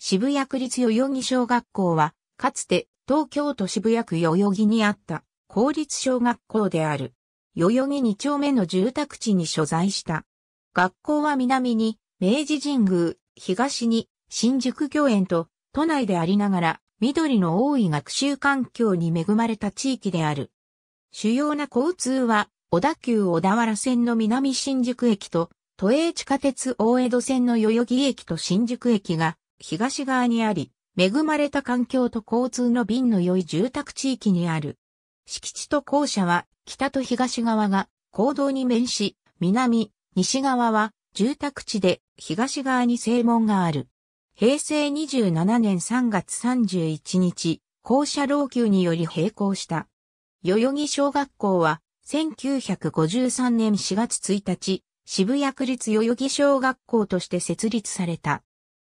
渋谷区立代々木小学校は、かつて東京都渋谷区代々木にあった公立小学校である。代々木二丁目の住宅地に所在した。学校は南に明治神宮、東に新宿御苑と都内でありながら緑の多い学習環境に恵まれた地域である。主要な交通は小田急小田原線の南新宿駅と都営地下鉄大江戸線の代々木駅と新宿駅が東側にあり、恵まれた環境と交通の便の良い住宅地域にある。敷地と校舎は北と東側が公道に面し、南、西側は住宅地で東側に正門がある。平成27年3月31日、校舎老朽により閉校した。代々木小学校は1953年4月1日、渋谷区立代々木小学校として設立された。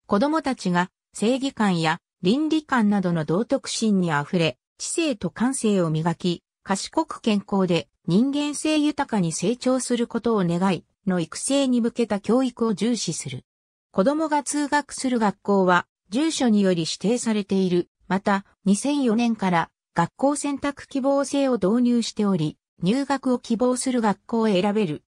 子供たちが正義感や倫理観などの道徳心に溢れ、知性と感性を磨き、賢く健康で人間性豊かに成長することを願い、の育成に向けた教育を重視する。子供が通学する学校は、住所により指定されている。また、2004年から学校選択希望制を導入しており、入学を希望する学校を選べる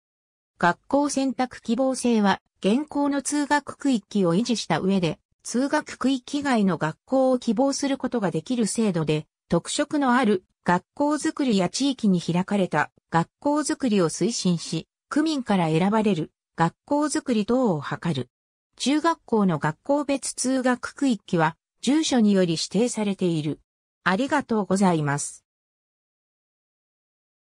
学校選択希望制は、現行の通学区域を維持した上で、通学区域外の学校を希望することができる制度で、特色のある学校づくりや地域に開かれた学校づくりを推進し、区民から選ばれる学校づくり等を図る。中学校の学校別通学区域は、住所により指定されている。ありがとうございます。